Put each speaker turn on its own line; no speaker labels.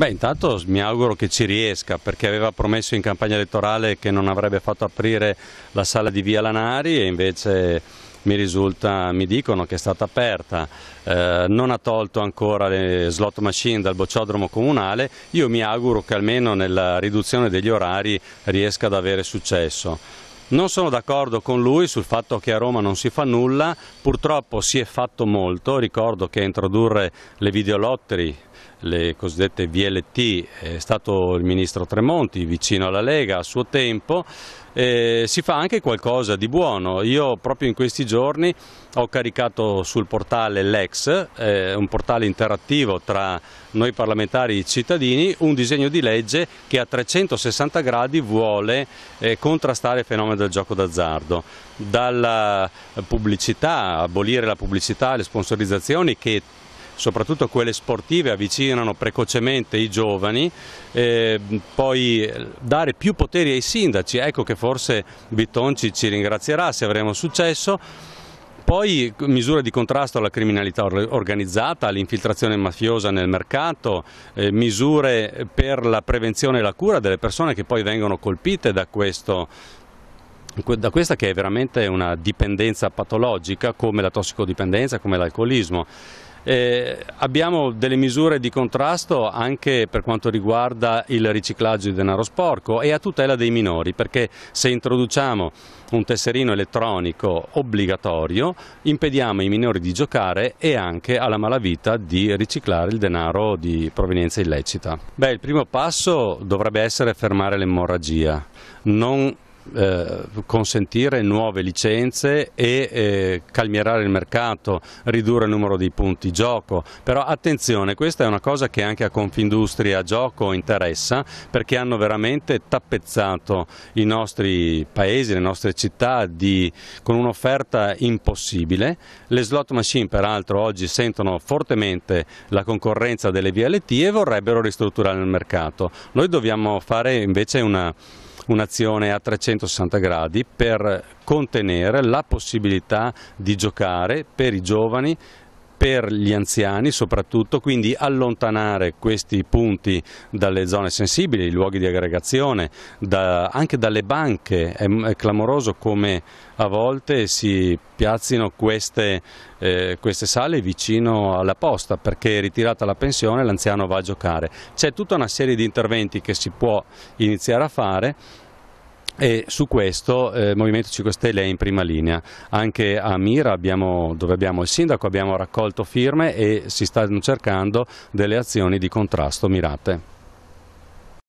Beh, intanto mi auguro che ci riesca perché aveva promesso in campagna elettorale che non avrebbe fatto aprire la sala di Via Lanari e invece mi, risulta, mi dicono che è stata aperta, eh, non ha tolto ancora le slot machine dal bocciodromo comunale, io mi auguro che almeno nella riduzione degli orari riesca ad avere successo. Non sono d'accordo con lui sul fatto che a Roma non si fa nulla, purtroppo si è fatto molto, ricordo che introdurre le videolotteri, le cosiddette VLT, è stato il ministro Tremonti vicino alla Lega a suo tempo, eh, si fa anche qualcosa di buono. Io proprio in questi giorni ho caricato sul portale Lex, eh, un portale interattivo tra noi parlamentari e i cittadini, un disegno di legge che a 360 gradi vuole eh, contrastare il fenomeno del gioco d'azzardo, dalla pubblicità, abolire la pubblicità, le sponsorizzazioni che soprattutto quelle sportive, avvicinano precocemente i giovani, eh, poi dare più poteri ai sindaci, ecco che forse Bitonci ci ringrazierà se avremo successo. Poi misure di contrasto alla criminalità organizzata, all'infiltrazione mafiosa nel mercato, eh, misure per la prevenzione e la cura delle persone che poi vengono colpite da, questo, da questa che è veramente una dipendenza patologica come la tossicodipendenza, come l'alcolismo. Eh, abbiamo delle misure di contrasto anche per quanto riguarda il riciclaggio di denaro sporco e a tutela dei minori perché se introduciamo un tesserino elettronico obbligatorio impediamo ai minori di giocare e anche alla malavita di riciclare il denaro di provenienza illecita. Beh, il primo passo dovrebbe essere fermare l'emorragia, non eh, consentire nuove licenze e eh, calmierare il mercato, ridurre il numero di punti gioco, però attenzione questa è una cosa che anche a Confindustria Gioco interessa perché hanno veramente tappezzato i nostri paesi, le nostre città di, con un'offerta impossibile, le slot machine peraltro oggi sentono fortemente la concorrenza delle VLT e vorrebbero ristrutturare il mercato, noi dobbiamo fare invece una un'azione a 360 gradi per contenere la possibilità di giocare per i giovani per gli anziani soprattutto, quindi allontanare questi punti dalle zone sensibili, i luoghi di aggregazione, da, anche dalle banche, è, è, clamoroso come a volte si piazzino queste, eh, queste sale vicino alla posta perché ritirata la pensione l'anziano va a giocare. C'è tutta una serie di interventi che si può iniziare a fare e su questo eh, Movimento 5 Stelle è in prima linea. Anche a Mira, abbiamo, dove abbiamo il sindaco, abbiamo raccolto firme e si stanno cercando delle azioni di contrasto mirate.